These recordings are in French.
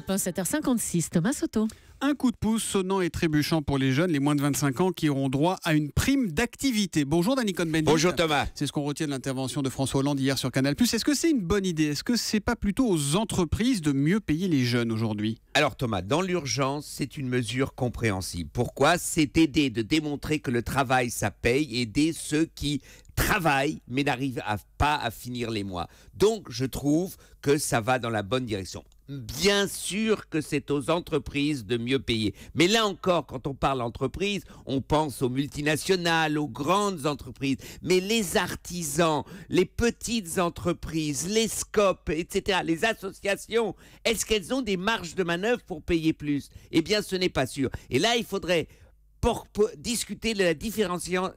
7h56. Thomas Soto. Un coup de pouce sonnant et trébuchant pour les jeunes, les moins de 25 ans, qui auront droit à une prime d'activité. Bonjour Danny cohn Bonjour Thomas. C'est ce qu'on retient de l'intervention de François Hollande hier sur Canal+. Est-ce que c'est une bonne idée Est-ce que c'est pas plutôt aux entreprises de mieux payer les jeunes aujourd'hui Alors Thomas, dans l'urgence, c'est une mesure compréhensible. Pourquoi C'est aider de démontrer que le travail, ça paye, aider ceux qui travaillent mais n'arrivent pas à finir les mois. Donc je trouve que ça va dans la bonne direction. Bien sûr que c'est aux entreprises de mieux payer. Mais là encore, quand on parle entreprise, on pense aux multinationales, aux grandes entreprises. Mais les artisans, les petites entreprises, les scopes, etc., les associations, est-ce qu'elles ont des marges de manœuvre pour payer plus Eh bien, ce n'est pas sûr. Et là, il faudrait pour, discuter de la différenciation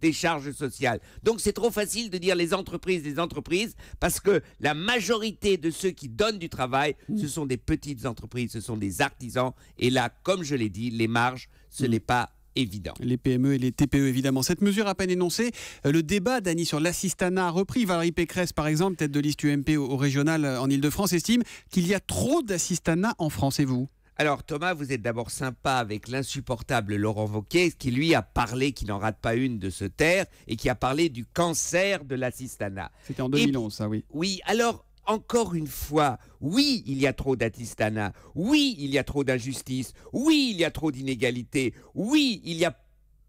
des charges sociales. Donc c'est trop facile de dire les entreprises, les entreprises, parce que la majorité de ceux qui donnent du travail, mm. ce sont des petites entreprises, ce sont des artisans. Et là, comme je l'ai dit, les marges, ce mm. n'est pas évident. Les PME et les TPE, évidemment. Cette mesure à peine énoncée, euh, le débat, Dany, sur l'assistanat a repris. Valérie Pécresse, par exemple, tête de liste UMP au, au régional euh, en Ile-de-France, estime qu'il y a trop d'assistanat en France. Et vous alors Thomas, vous êtes d'abord sympa avec l'insupportable Laurent Vauquet, qui lui a parlé, qui n'en rate pas une de se taire, et qui a parlé du cancer de l'assistanat. C'était en 2011, ça oui. Oui, alors encore une fois, oui, il y a trop d'assistanat, oui, il y a trop d'injustice, oui, il y a trop d'inégalité, oui, il y a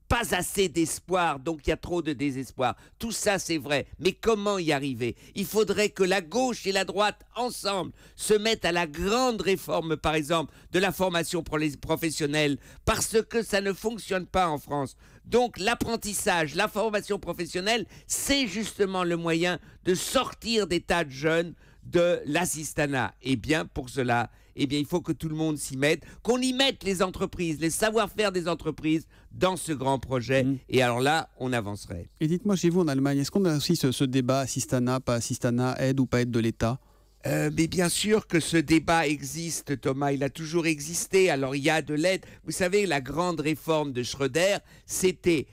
pas assez d'espoir, donc il y a trop de désespoir. Tout ça, c'est vrai. Mais comment y arriver Il faudrait que la gauche et la droite, ensemble, se mettent à la grande réforme, par exemple, de la formation pour les professionnels, parce que ça ne fonctionne pas en France. Donc l'apprentissage, la formation professionnelle, c'est justement le moyen de sortir des tas de jeunes de l'assistana, Eh bien, pour cela, eh bien, il faut que tout le monde s'y mette, qu'on y mette les entreprises, les savoir-faire des entreprises dans ce grand projet. Mm. Et alors là, on avancerait. Et dites-moi, chez vous en Allemagne, est-ce qu'on a aussi ce, débat assistana, pas assistana, aide ou pas aide de l'État euh, mais bien sûr que ce débat existe, Thomas, il a toujours existé. Alors il y a de l'aide. Vous savez, la grande réforme de Schröder, c'était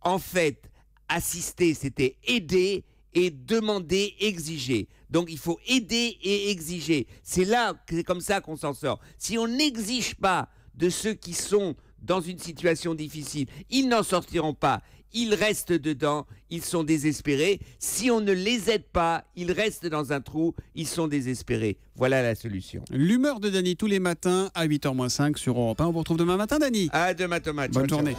en fait assister, c'était aider et demander, exiger. Donc il faut aider et exiger. C'est là, c'est comme ça qu'on s'en sort. Si on n'exige pas de ceux qui sont dans une situation difficile, ils n'en sortiront pas. Ils restent dedans, ils sont désespérés. Si on ne les aide pas, ils restent dans un trou, ils sont désespérés. Voilà la solution. L'humeur de Dany tous les matins à 8h-5 sur Europe 1. On vous retrouve demain matin, Dany. À demain, Thomas. Bonne, journée.